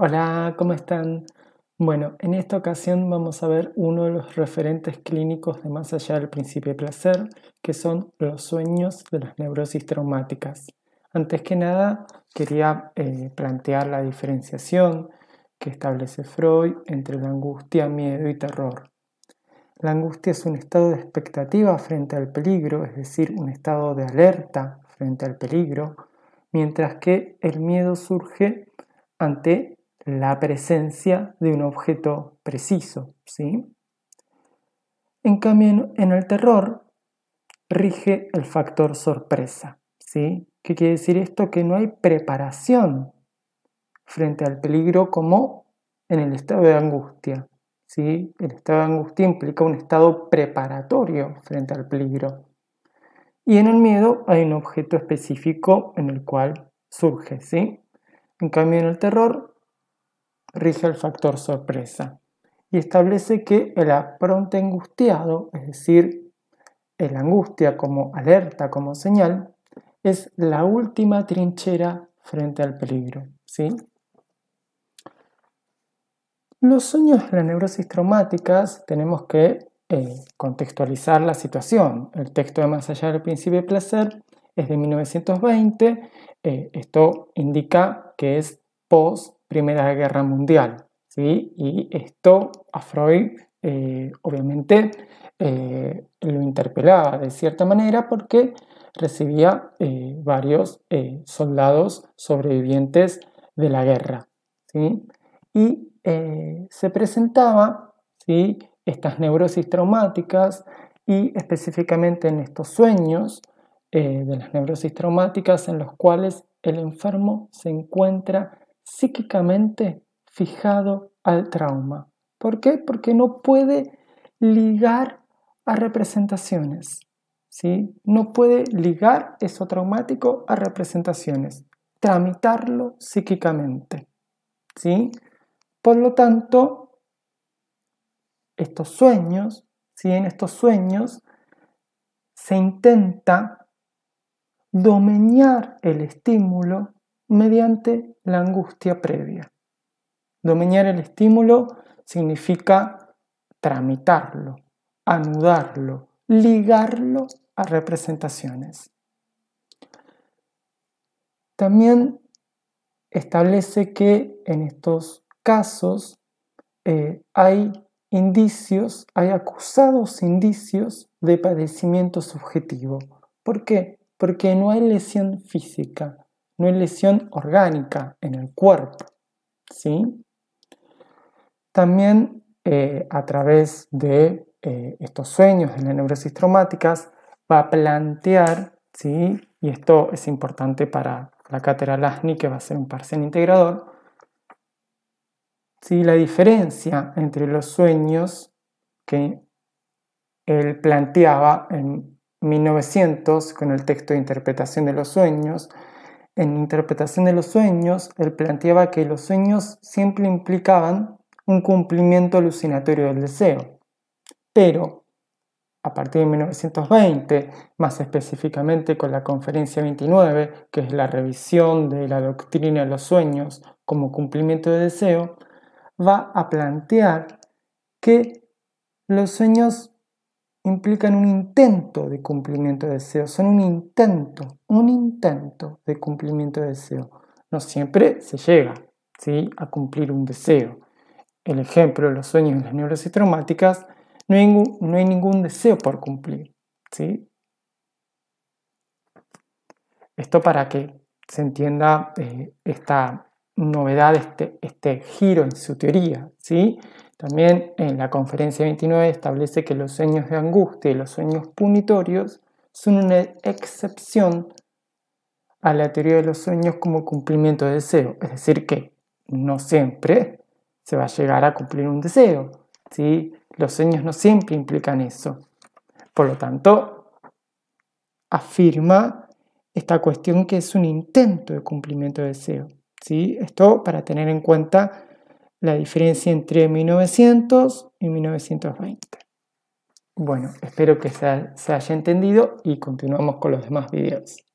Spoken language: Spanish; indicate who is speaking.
Speaker 1: Hola, ¿cómo están? Bueno, en esta ocasión vamos a ver uno de los referentes clínicos de más allá del principio de placer, que son los sueños de las neurosis traumáticas. Antes que nada, quería eh, plantear la diferenciación que establece Freud entre la angustia, miedo y terror. La angustia es un estado de expectativa frente al peligro, es decir, un estado de alerta frente al peligro, mientras que el miedo surge ante la presencia de un objeto preciso, ¿sí? En cambio, en el terror rige el factor sorpresa, ¿sí? ¿Qué quiere decir esto? Que no hay preparación frente al peligro como en el estado de angustia, ¿sí? El estado de angustia implica un estado preparatorio frente al peligro. Y en el miedo hay un objeto específico en el cual surge, ¿sí? En cambio, en el terror rige el factor sorpresa y establece que el apronte angustiado, es decir, el angustia como alerta, como señal, es la última trinchera frente al peligro. ¿sí? Los sueños de las neurosis traumáticas tenemos que eh, contextualizar la situación. El texto de Más allá del principio de placer es de 1920. Eh, esto indica que es post Primera Guerra Mundial. Y esto a Freud, eh, obviamente, eh, lo interpelaba de cierta manera porque recibía eh, varios soldados sobrevivientes de la guerra. Y se presentaba ¿sí? estas neurosis traumáticas y específicamente en estos sueños de las neurosis traumáticas en los cuales el enfermo se encuentra psíquicamente fijado al trauma. ¿Por qué? Porque no puede ligar a representaciones. ¿sí? No puede ligar eso traumático a representaciones, tramitarlo psíquicamente. ¿sí? Por lo tanto, estos sueños, si en estos sueños se intenta domeñar el estímulo mediante la angustia previa. Dominar el estímulo significa tramitarlo, anudarlo, ligarlo a representaciones. También establece que en estos casos eh, hay indicios, hay acusados indicios de padecimiento subjetivo. ¿Por qué? Porque no hay lesión física, no es lesión orgánica en el cuerpo. ¿sí? También eh, a través de eh, estos sueños de las neurosis traumáticas va a plantear, ¿sí? y esto es importante para la cátedra LASNI que va a ser un parcial integrador, ¿sí? la diferencia entre los sueños que él planteaba en 1900 con el texto de interpretación de los sueños, en Interpretación de los Sueños, él planteaba que los sueños siempre implicaban un cumplimiento alucinatorio del deseo. Pero, a partir de 1920, más específicamente con la Conferencia 29, que es la revisión de la doctrina de los sueños como cumplimiento de deseo, va a plantear que los sueños implican un intento de cumplimiento de deseo, son un intento, un intento de cumplimiento de deseo. No siempre se llega ¿sí? a cumplir un deseo. El ejemplo de los sueños y las neurosis traumáticas, no hay, ningún, deseo por cumplir. ¿sí? Esto para que se entienda eh, esta novedad, este, este giro en su teoría. ¿sí? También en la conferencia 29 establece que los sueños de angustia y los sueños punitorios son una excepción a la teoría de los sueños como cumplimiento de deseo. Es decir, que no siempre se va a llegar a cumplir un deseo. ¿sí? Los sueños no siempre implican eso. Por lo tanto, afirma esta cuestión que es un intento de cumplimiento de deseo. Esto para tener en cuenta la diferencia entre 1900 y 1920. Bueno, espero que se, haya entendido y continuamos con los demás videos.